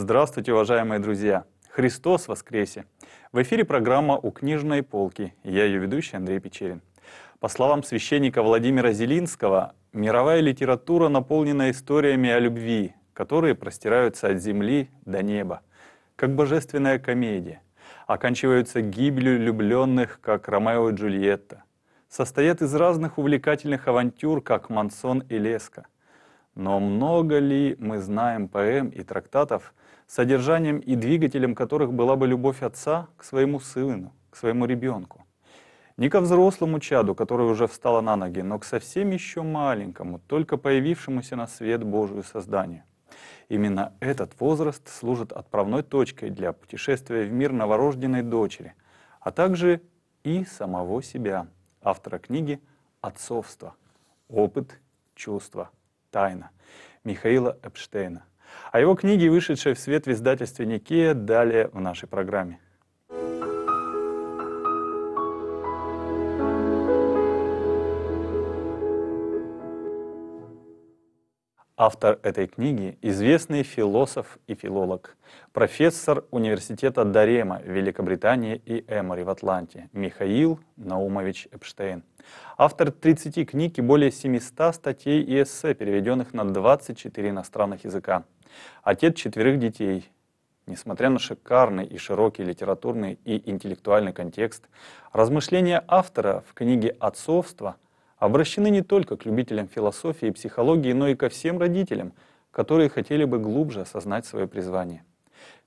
Здравствуйте, уважаемые друзья! Христос воскресе! В эфире программа «У книжной полки». Я ее ведущий Андрей Печерин. По словам священника Владимира Зелинского, мировая литература наполнена историями о любви, которые простираются от земли до неба, как божественная комедия, оканчиваются гибелью влюбленных, как Ромео и Джульетта, состоят из разных увлекательных авантюр, как Мансон и Леска. Но много ли мы знаем поэм и трактатов – содержанием и двигателем которых была бы любовь отца к своему сыну, к своему ребенку. Не ко взрослому чаду, который уже встал на ноги, но к совсем еще маленькому, только появившемуся на свет Божию созданию. Именно этот возраст служит отправной точкой для путешествия в мир новорожденной дочери, а также и самого себя, автора книги «Отцовство. Опыт, чувство, тайна» Михаила Эпштейна – а его книги вышедшие в свет в издательстве «Никея», далее в нашей программе. Автор этой книги – известный философ и филолог, профессор университета Дарема в Великобритании и Эмори в Атланте Михаил Наумович Эпштейн. Автор 30 книг и более 700 статей и эссе, переведенных на 24 иностранных языка – Отец четверых детей, несмотря на шикарный и широкий литературный и интеллектуальный контекст, размышления автора в книге «Отцовство» обращены не только к любителям философии и психологии, но и ко всем родителям, которые хотели бы глубже осознать свое призвание.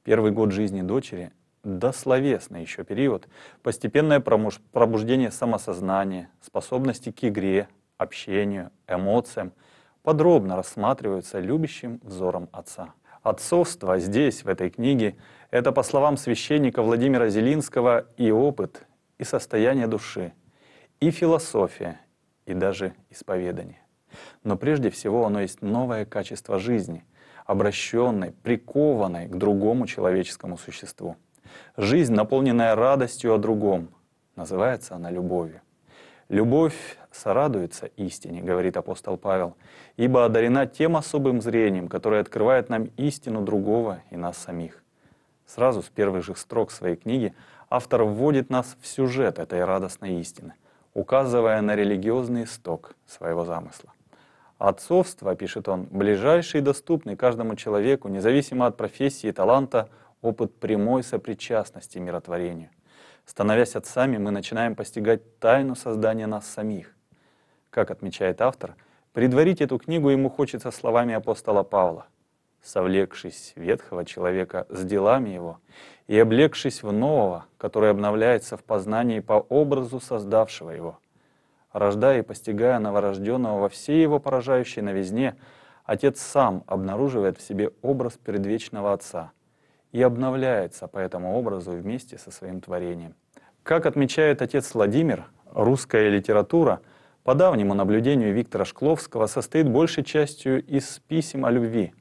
Первый год жизни дочери дословесный еще период, постепенное пробуждение самосознания, способности к игре, общению, эмоциям — подробно рассматриваются любящим взором Отца. Отцовство здесь, в этой книге, это, по словам священника Владимира Зелинского, и опыт, и состояние души, и философия, и даже исповедание. Но прежде всего оно есть новое качество жизни, обращенной, прикованной к другому человеческому существу. Жизнь, наполненная радостью о другом, называется она любовью. Любовь сорадуется истине, говорит апостол Павел, ибо одарена тем особым зрением, которое открывает нам истину другого и нас самих. Сразу с первых же строк своей книги автор вводит нас в сюжет этой радостной истины, указывая на религиозный исток своего замысла. Отцовство, пишет он, ближайший и доступный каждому человеку, независимо от профессии и таланта, опыт прямой сопричастности миротворению – Становясь отцами, мы начинаем постигать тайну создания нас самих. Как отмечает автор, предварить эту книгу ему хочется словами апостола Павла. «Совлекшись ветхого человека с делами его и облегшись в нового, который обновляется в познании по образу создавшего его, рождая и постигая новорожденного во всей его поражающей новизне, Отец сам обнаруживает в себе образ предвечного Отца и обновляется по этому образу вместе со своим творением. Как отмечает отец Владимир, русская литература, по давнему наблюдению Виктора Шкловского, состоит большей частью из писем о любви.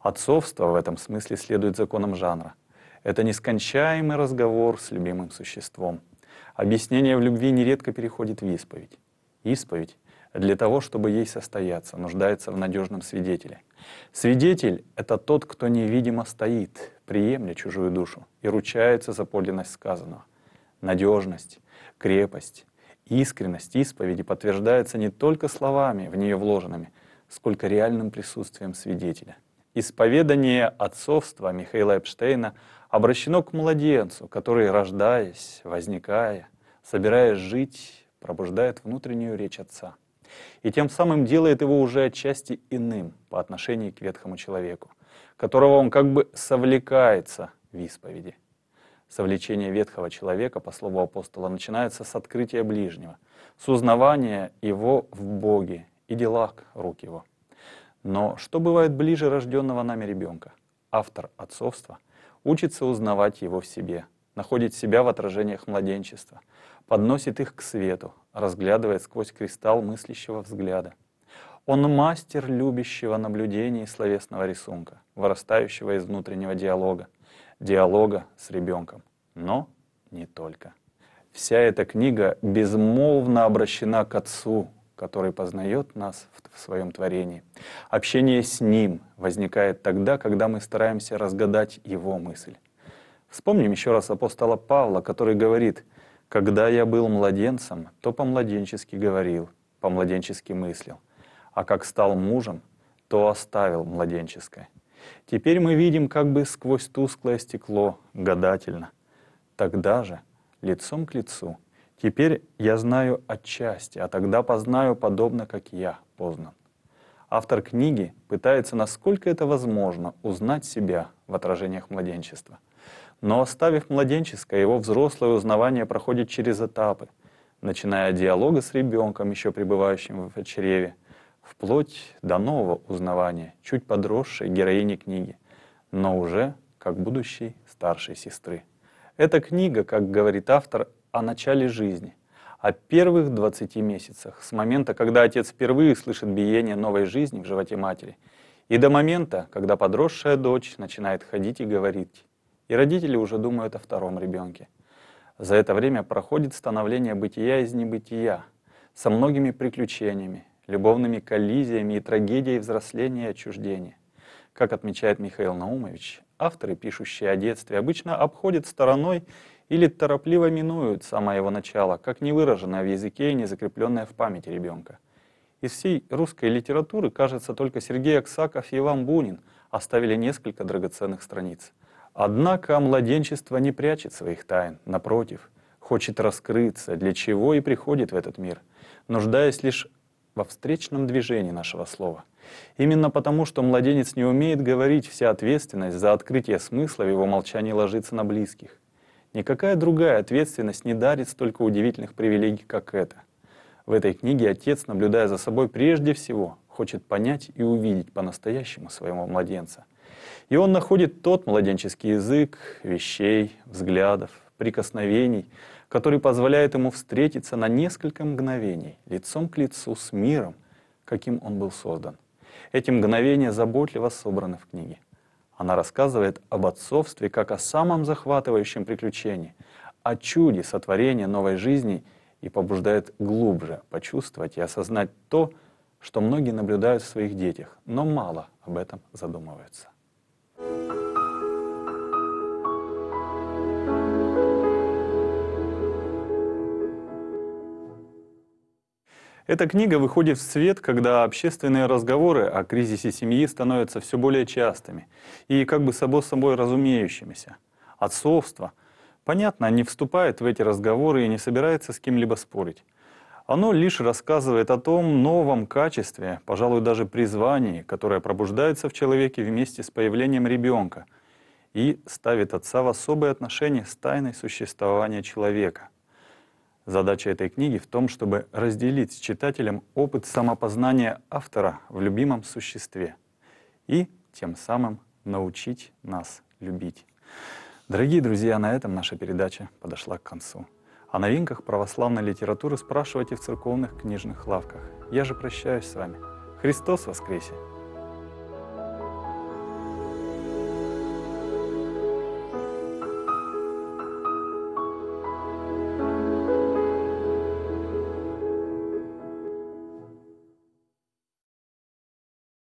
Отцовство в этом смысле следует законам жанра. Это нескончаемый разговор с любимым существом. Объяснение в любви нередко переходит в исповедь. Исповедь для того, чтобы ей состояться, нуждается в надежном свидетеле. Свидетель — это тот, кто невидимо стоит, приемля чужую душу и ручается за подлинность сказанного надежность, крепость, искренность исповеди подтверждается не только словами, в нее вложенными, сколько реальным присутствием свидетеля. Исповедание отцовства Михаила Эпштейна обращено к младенцу, который, рождаясь, возникая, собираясь жить, пробуждает внутреннюю речь отца и тем самым делает его уже отчасти иным по отношению к ветхому человеку, которого он как бы совлекается в исповеди – Совлечение ветхого человека, по слову апостола, начинается с открытия ближнего, с узнавания его в Боге и делах рук его. Но что бывает ближе рожденного нами ребенка? Автор отцовства учится узнавать его в себе, находит себя в отражениях младенчества, подносит их к свету, разглядывает сквозь кристалл мыслящего взгляда. Он мастер любящего наблюдения и словесного рисунка, вырастающего из внутреннего диалога, диалога с ребенком. Но не только. Вся эта книга безмолвно обращена к Отцу, который познает нас в, своем творении. Общение с Ним возникает тогда, когда мы стараемся разгадать Его мысль. Вспомним еще раз апостола Павла, который говорит, «Когда я был младенцем, то по-младенчески говорил, по-младенчески мыслил, а как стал мужем, то оставил младенческое». Теперь мы видим как бы сквозь тусклое стекло, гадательно. Тогда же, лицом к лицу, теперь я знаю отчасти, а тогда познаю подобно, как я познан. Автор книги пытается, насколько это возможно, узнать себя в отражениях младенчества. Но оставив младенческое, его взрослое узнавание проходит через этапы, начиная от диалога с ребенком, еще пребывающим в чреве, вплоть до нового узнавания, чуть подросшей героини книги, но уже как будущей старшей сестры. Эта книга, как говорит автор, о начале жизни, о первых 20 месяцах, с момента, когда отец впервые слышит биение новой жизни в животе матери, и до момента, когда подросшая дочь начинает ходить и говорить, и родители уже думают о втором ребенке. За это время проходит становление бытия из небытия, со многими приключениями, любовными коллизиями и трагедией взросления и отчуждения. Как отмечает Михаил Наумович, авторы, пишущие о детстве, обычно обходят стороной или торопливо минуют самое его начало, как невыраженное в языке и не закрепленное в памяти ребенка. Из всей русской литературы, кажется, только Сергей Аксаков и Иван Бунин оставили несколько драгоценных страниц. Однако младенчество не прячет своих тайн, напротив, хочет раскрыться, для чего и приходит в этот мир, нуждаясь лишь во встречном движении нашего слова. Именно потому, что младенец не умеет говорить, вся ответственность за открытие смысла в его молчании ложится на близких. Никакая другая ответственность не дарит столько удивительных привилегий, как это. В этой книге отец, наблюдая за собой прежде всего, хочет понять и увидеть по-настоящему своего младенца. И он находит тот младенческий язык, вещей, взглядов, прикосновений — который позволяет ему встретиться на несколько мгновений лицом к лицу с миром, каким он был создан. Эти мгновения заботливо собраны в книге. Она рассказывает об отцовстве как о самом захватывающем приключении, о чуде сотворения новой жизни и побуждает глубже почувствовать и осознать то, что многие наблюдают в своих детях, но мало об этом задумываются. Эта книга выходит в свет, когда общественные разговоры о кризисе семьи становятся все более частыми и как бы само собой разумеющимися. Отцовство, понятно, не вступает в эти разговоры и не собирается с кем-либо спорить. Оно лишь рассказывает о том новом качестве, пожалуй, даже призвании, которое пробуждается в человеке вместе с появлением ребенка и ставит отца в особое отношение с тайной существования человека. Задача этой книги в том, чтобы разделить с читателем опыт самопознания автора в любимом существе и тем самым научить нас любить. Дорогие друзья, на этом наша передача подошла к концу. О новинках православной литературы спрашивайте в церковных книжных лавках. Я же прощаюсь с вами. Христос воскресе!